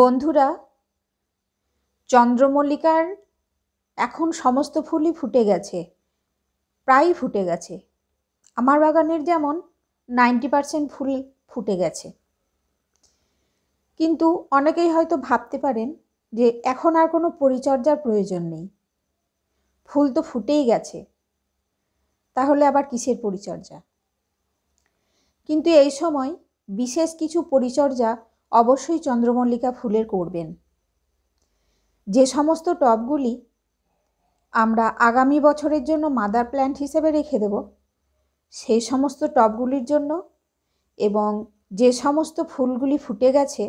বন্ধুরা চন্দ্রমল্লিকার এখন সমস্ত ফুলই ফুটে গেছে প্রায় ফুটে গেছে আমার বাগানের যেমন নাইনটি পারসেন্ট ফুল ফুটে গেছে কিন্তু অনেকেই হয়তো ভাবতে পারেন যে এখন আর কোনো পরিচর্যার প্রয়োজন নেই ফুল তো ফুটেই গেছে তাহলে আবার কিসের পরিচর্যা কিন্তু এই সময় বিশেষ কিছু পরিচর্যা অবশ্যই চন্দ্রমল্লিকা ফুলের করবেন যে সমস্ত টবগুলি আমরা আগামী বছরের জন্য মাদার প্ল্যান্ট হিসেবে রেখে দেব সেই সমস্ত টবগুলির জন্য এবং যে সমস্ত ফুলগুলি ফুটে গেছে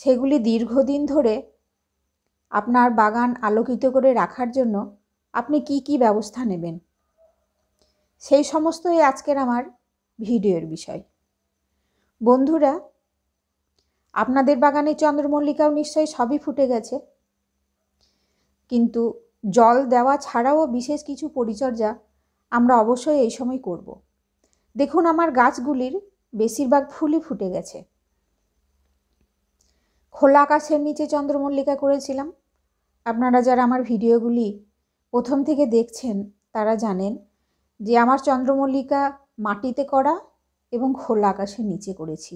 সেগুলি দীর্ঘদিন ধরে আপনার বাগান আলোকিত করে রাখার জন্য আপনি কি কি ব্যবস্থা নেবেন সেই সমস্তই আজকের আমার ভিডিওর বিষয় বন্ধুরা আপনাদের বাগানে চন্দ্রমল্লিকাও নিশ্চয়ই সবই ফুটে গেছে কিন্তু জল দেওয়া ছাড়াও বিশেষ কিছু পরিচর্যা আমরা অবশ্যই এই সময় করব। দেখুন আমার গাছগুলির বেশিরভাগ ফুলই ফুটে গেছে খোলা আকাশের নিচে চন্দ্রমল্লিকা করেছিলাম আপনারা যারা আমার ভিডিওগুলি প্রথম থেকে দেখছেন তারা জানেন যে আমার চন্দ্রমল্লিকা মাটিতে করা এবং খোলা আকাশের নিচে করেছি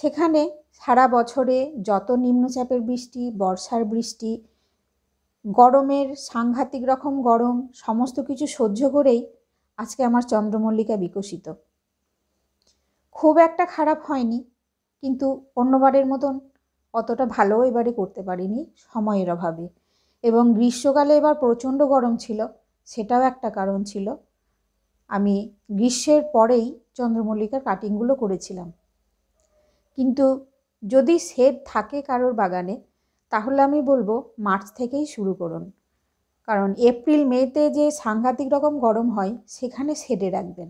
সেখানে সারা বছরে যত নিম্নচাপের বৃষ্টি বর্ষার বৃষ্টি গরমের সাংঘাতিক রকম গরম সমস্ত কিছু সহ্য করেই আজকে আমার চন্দ্রমল্লিকা বিকশিত খুব একটা খারাপ হয়নি কিন্তু অন্যবারের মতন অতটা ভালো এবারে করতে পারিনি সময়ের অভাবে এবং গ্রীষ্মকালে এবার প্রচণ্ড গরম ছিল সেটাও একটা কারণ ছিল আমি গ্রীষ্মের পরেই চন্দ্রমল্লিকার কাটিংগুলো করেছিলাম কিন্তু যদি শেড থাকে কারোর বাগানে তাহলে আমি বলবো মার্চ থেকেই শুরু করুন কারণ এপ্রিল মেতে যে সাংঘাতিক রকম গরম হয় সেখানে শেডে রাখবেন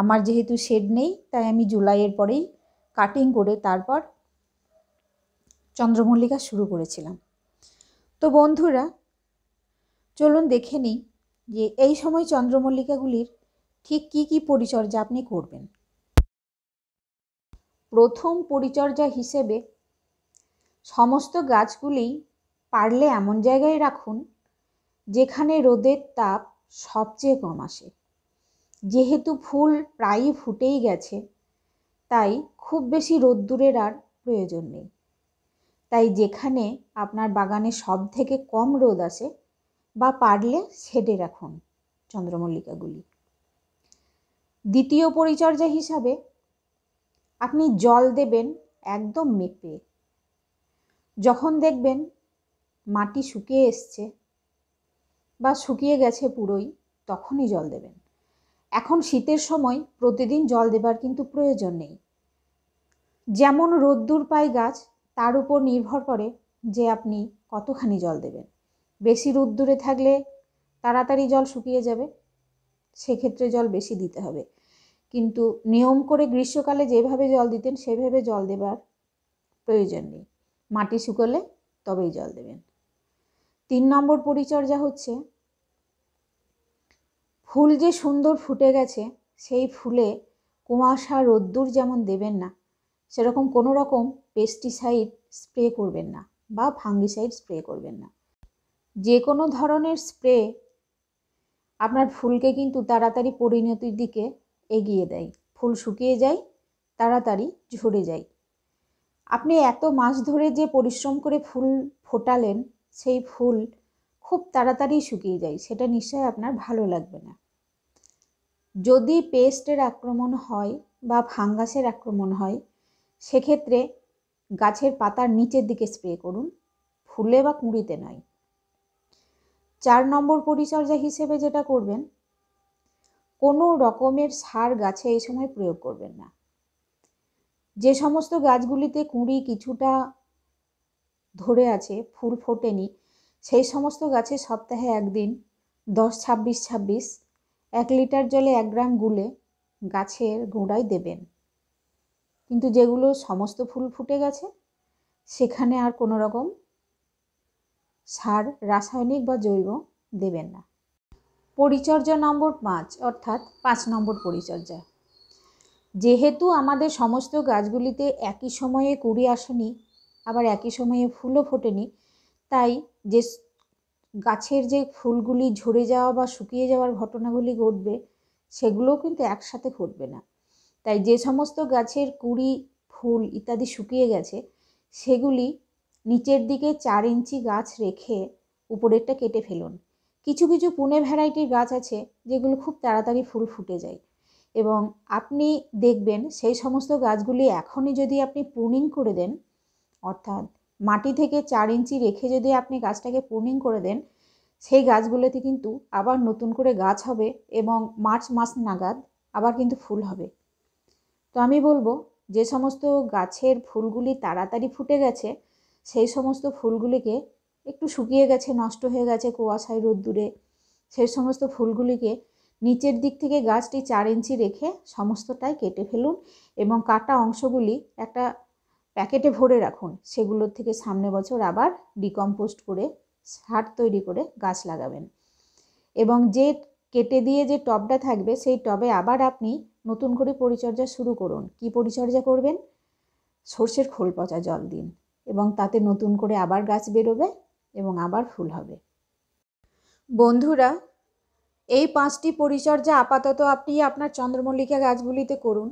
আমার যেহেতু শেড নেই তাই আমি জুলাইয়ের পরেই কাটিং করে তারপর চন্দ্রমল্লিকা শুরু করেছিলাম তো বন্ধুরা চলুন দেখে নিই যে এই সময় চন্দ্রমল্লিকাগুলির ঠিক কি কি পরিচর্যা আপনি করবেন প্রথম পরিচর্যা হিসেবে সমস্ত গাছগুলি পারলে এমন জায়গায় রাখুন যেখানে রোদের তাপ সবচেয়ে কম আসে যেহেতু ফুল প্রায়ই ফুটেই গেছে তাই খুব বেশি রোদ্দুরের আর প্রয়োজন নেই তাই যেখানে আপনার বাগানে সব থেকে কম রোদ আসে বা পারলে সেটে রাখুন চন্দ্রমল্লিকাগুলি দ্বিতীয় পরিচর্যা হিসাবে আপনি জল দেবেন একদম মেপে যখন দেখবেন মাটি শুকিয়ে এসছে বা শুকিয়ে গেছে পুরোই তখনই জল দেবেন এখন শীতের সময় প্রতিদিন জল দেবার কিন্তু প্রয়োজন নেই যেমন রোদ্দুর পায় গাছ তার উপর নির্ভর করে যে আপনি কতখানি জল দেবেন বেশি রোদ্দুরে থাকলে তাড়াতাড়ি জল শুকিয়ে যাবে সেক্ষেত্রে জল বেশি দিতে হবে কিন্তু নিয়ম করে গ্রীষ্মকালে যেভাবে জল দিতেন সেভাবে জল দেবার প্রয়োজন নেই মাটি শুকোলে তবেই জল দেবেন তিন নম্বর পরিচর্যা হচ্ছে ফুল যে সুন্দর ফুটে গেছে সেই ফুলে কুয়াশা রোদ্দুর যেমন দেবেন না সেরকম কোনো রকম পেস্টিসাইড স্প্রে করবেন না বা ফাঙ্গিসাইড স্প্রে করবেন না যে কোনো ধরনের স্প্রে আপনার ফুলকে কিন্তু তাড়াতাড়ি পরিণতির দিকে এগিয়ে দেয় ফুল শুকিয়ে যায় তাড়াতাড়ি ঝরে যায় আপনি এত মাস ধরে যে পরিশ্রম করে ফুল ফোটালেন সেই ফুল খুব তাড়াতাড়ি শুকিয়ে যায় সেটা নিশ্চয়ই আপনার ভালো লাগবে না যদি পেস্টের আক্রমণ হয় বা ফাঙ্গাসের আক্রমণ হয় সেক্ষেত্রে গাছের পাতার নিচের দিকে স্প্রে করুন ফুলে বা কুঁড়িতে নয় চার নম্বর পরিচর্যা হিসেবে যেটা করবেন কোনো রকমের সার গাছে এই সময় প্রয়োগ করবেন না যে সমস্ত গাছগুলিতে কুঁড়ি কিছুটা ধরে আছে ফুল ফোটেনি সেই সমস্ত গাছে সপ্তাহে একদিন দশ ছাব্বিশ ছাব্বিশ এক লিটার জলে এক গ্রাম গুলে গাছের গোড়ায় দেবেন কিন্তু যেগুলো সমস্ত ফুল ফুটে গেছে সেখানে আর কোনো রকম সার রাসায়নিক বা জৈব দেবেন না পরিচর্যা নম্বর পাঁচ অর্থাৎ পাঁচ নম্বর পরিচর্যা যেহেতু আমাদের সমস্ত গাছগুলিতে একই সময়ে কুড়ি আসেনি আবার একই সময়ে ফুলও ফোটেনি তাই যে গাছের যে ফুলগুলি ঝরে যাওয়া বা শুকিয়ে যাওয়ার ঘটনাগুলি ঘটবে সেগুলোও কিন্তু একসাথে ঘটবে না তাই যে সমস্ত গাছের কুড়ি ফুল ইত্যাদি শুকিয়ে গেছে সেগুলি নিচের দিকে চার ইঞ্চি গাছ রেখে উপরেরটা কেটে ফেলুন কিছু কিছু পুনে ভ্যারাইটির গাছ আছে যেগুলো খুব তাড়াতাড়ি ফুল ফুটে যায় এবং আপনি দেখবেন সেই সমস্ত গাছগুলি এখনই যদি আপনি পুনিং করে দেন অর্থাৎ মাটি থেকে চার ইঞ্চি রেখে যদি আপনি গাছটাকে পুনিং করে দেন সেই গাছগুলোতে কিন্তু আবার নতুন করে গাছ হবে এবং মার্চ মাস নাগাদ আবার কিন্তু ফুল হবে তো আমি বলবো যে সমস্ত গাছের ফুলগুলি তাড়াতাড়ি ফুটে গেছে সেই সমস্ত ফুলগুলিকে একটু শুকিয়ে গেছে নষ্ট হয়ে গেছে কুয়াশায় রোদ্দুরে সেই সমস্ত ফুলগুলিকে নিচের দিক থেকে গাছটি চার ইঞ্চি রেখে সমস্তটাই কেটে ফেলুন এবং কাটা অংশগুলি একটা প্যাকেটে ভরে রাখুন সেগুলোর থেকে সামনে বছর আবার ডিকম্পোস্ট করে সার তৈরি করে গাছ লাগাবেন এবং যে কেটে দিয়ে যে টবটা থাকবে সেই টবে আবার আপনি নতুন করে পরিচর্যা শুরু করুন কি পরিচর্যা করবেন সর্ষের খোল পচা জল দিন এবং তাতে নতুন করে আবার গাছ বেরোবে এবং আবার ফুল হবে বন্ধুরা এই পাঁচটি পরিচর্যা আপাতত আপনি আপনার চন্দ্রমল্লিকা গাছগুলিতে করুন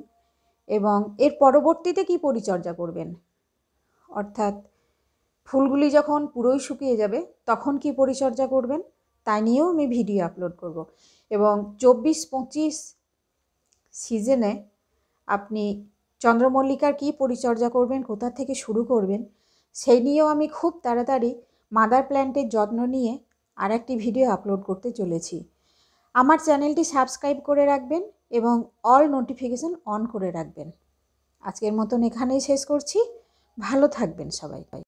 এবং এর পরবর্তীতে কি পরিচর্যা করবেন অর্থাৎ ফুলগুলি যখন পুরোই শুকিয়ে যাবে তখন কি পরিচর্যা করবেন তাই নিয়েও আমি ভিডিও আপলোড করব এবং চব্বিশ পঁচিশ সিজনে আপনি চন্দ্রমল্লিকার কি পরিচর্যা করবেন কোথা থেকে শুরু করবেন সেই নিয়েও আমি খুব তাড়াতাড়ি মাদার প্ল্যান্টের যত্ন নিয়ে আর একটি ভিডিও আপলোড করতে চলেছি আমার চ্যানেলটি সাবস্ক্রাইব করে রাখবেন এবং অল নোটিফিকেশান অন করে রাখবেন আজকের মতন এখানেই শেষ করছি ভালো থাকবেন সবাই